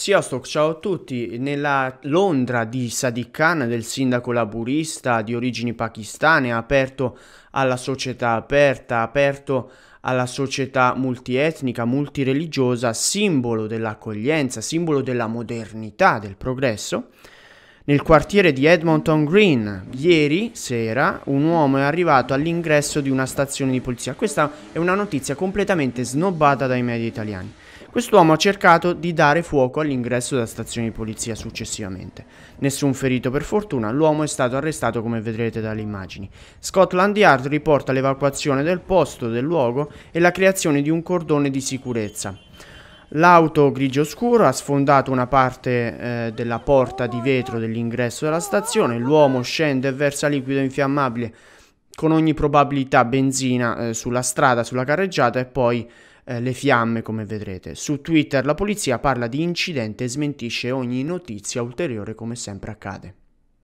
Sì, Ostok, ciao a tutti. Nella Londra di Sadiq Khan, del sindaco laburista di origini pakistane, aperto alla società aperta, aperto alla società multietnica, multireligiosa, simbolo dell'accoglienza, simbolo della modernità, del progresso, nel quartiere di Edmonton Green. Ieri sera un uomo è arrivato all'ingresso di una stazione di polizia. Questa è una notizia completamente snobbata dai media italiani. Quest'uomo ha cercato di dare fuoco all'ingresso della stazione di polizia successivamente. Nessun ferito per fortuna, l'uomo è stato arrestato come vedrete dalle immagini. Scotland Yard riporta l'evacuazione del posto, del luogo e la creazione di un cordone di sicurezza. L'auto grigio scuro ha sfondato una parte eh, della porta di vetro dell'ingresso della stazione, l'uomo scende e versa liquido infiammabile con ogni probabilità benzina eh, sulla strada, sulla carreggiata e poi eh, le fiamme come vedrete. Su Twitter la polizia parla di incidente e smentisce ogni notizia ulteriore come sempre accade.